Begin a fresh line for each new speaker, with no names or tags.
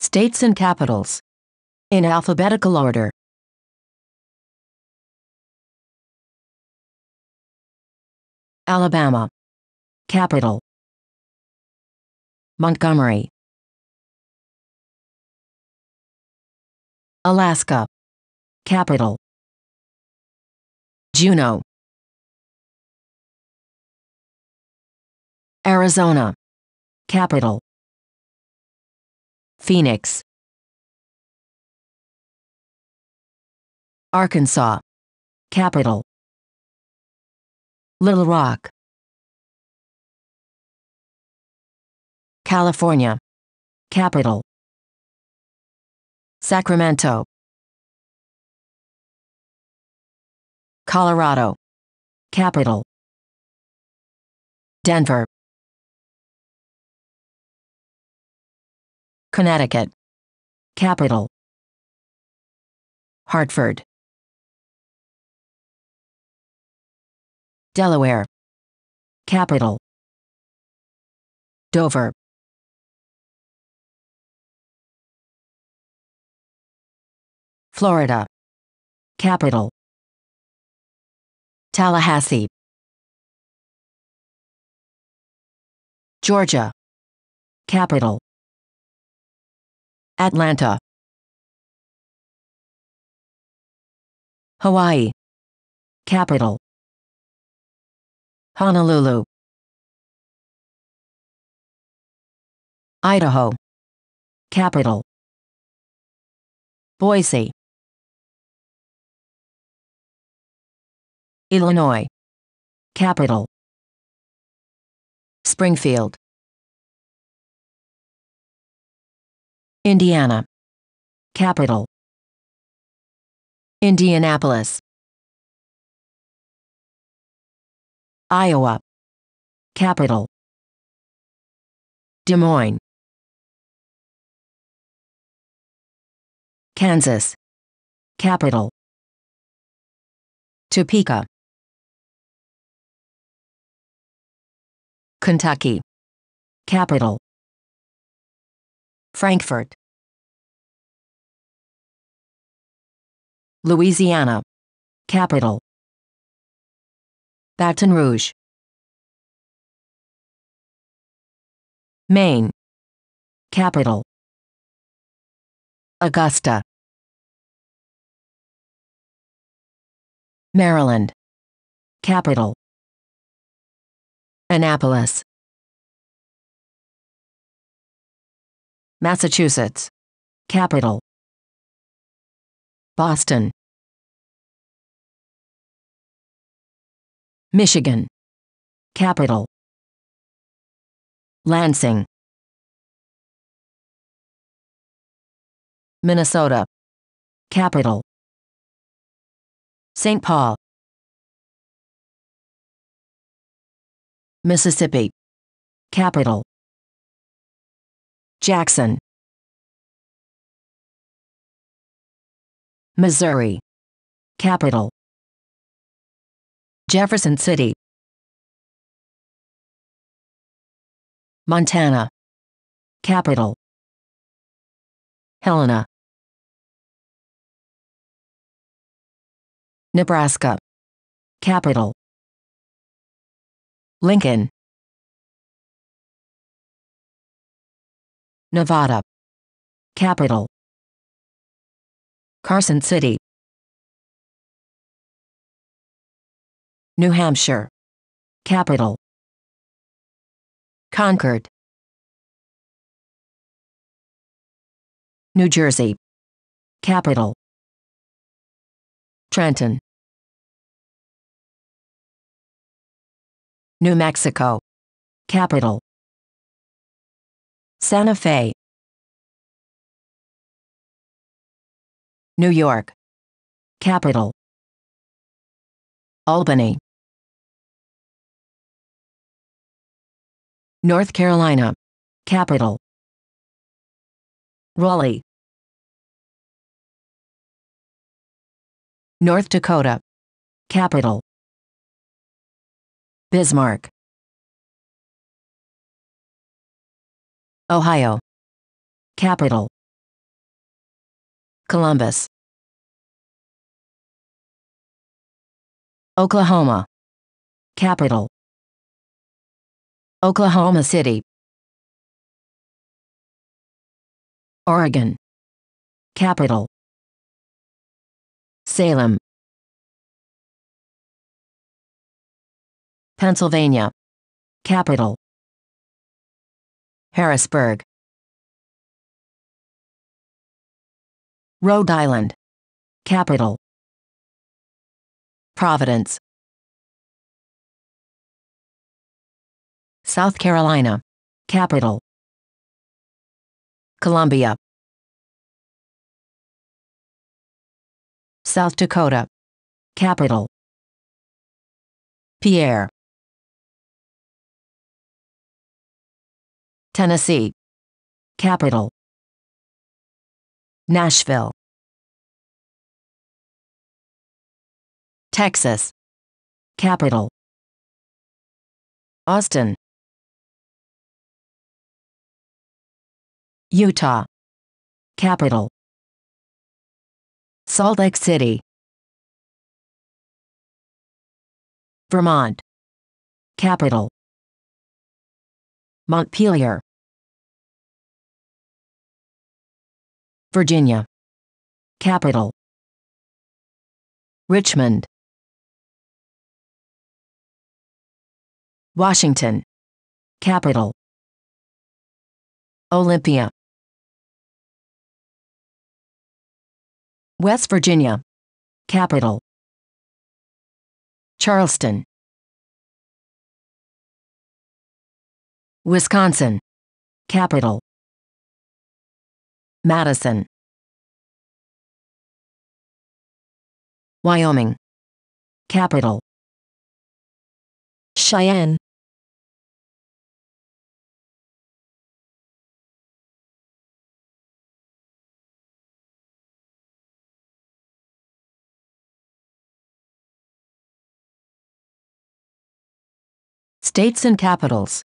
States and capitals. In alphabetical order. Alabama. Capital. Montgomery. Alaska. Capital. Juneau. Arizona. Capital. Phoenix, Arkansas, capital, Little Rock, California, capital, Sacramento, Colorado, capital, Denver. Connecticut. Capital. Hartford. Delaware. Capital. Dover. Florida. Capital. Tallahassee. Georgia. Capital. Atlanta, Hawaii, Capital, Honolulu, Idaho, Capital, Boise, Illinois, Capital, Springfield. Indiana. Capital. Indianapolis. Iowa. Capital. Des Moines. Kansas. Capital. Topeka. Kentucky. Capital. Frankfurt, Louisiana, capital, Baton Rouge, Maine, capital, Augusta, Maryland, capital, Annapolis, Massachusetts. Capital. Boston. Michigan. Capital. Lansing. Minnesota. Capital. St. Paul. Mississippi. Capital. Jackson, Missouri. Capital Jefferson City, Montana. Capital Helena, Nebraska. Capital Lincoln. Nevada. Capital Carson City. New Hampshire. Capital Concord. New Jersey. Capital Trenton. New Mexico. Capital Santa Fe, New York, Capital, Albany, North Carolina, Capital, Raleigh, North Dakota, Capital, Bismarck, Ohio. Capital Columbus. Oklahoma. Capital Oklahoma City. Oregon. Capital Salem. Pennsylvania. Capital Harrisburg, Rhode Island, capital, Providence, South Carolina, capital, Columbia, South Dakota, capital, Pierre. Tennessee. Capital Nashville. Texas. Capital Austin. Utah. Capital Salt Lake City. Vermont. Capital Montpelier, Virginia. Capital Richmond, Washington, Capital Olympia, West Virginia, Capital Charleston, Wisconsin. Capital. Madison. Wyoming. Capital. Cheyenne. States and capitals.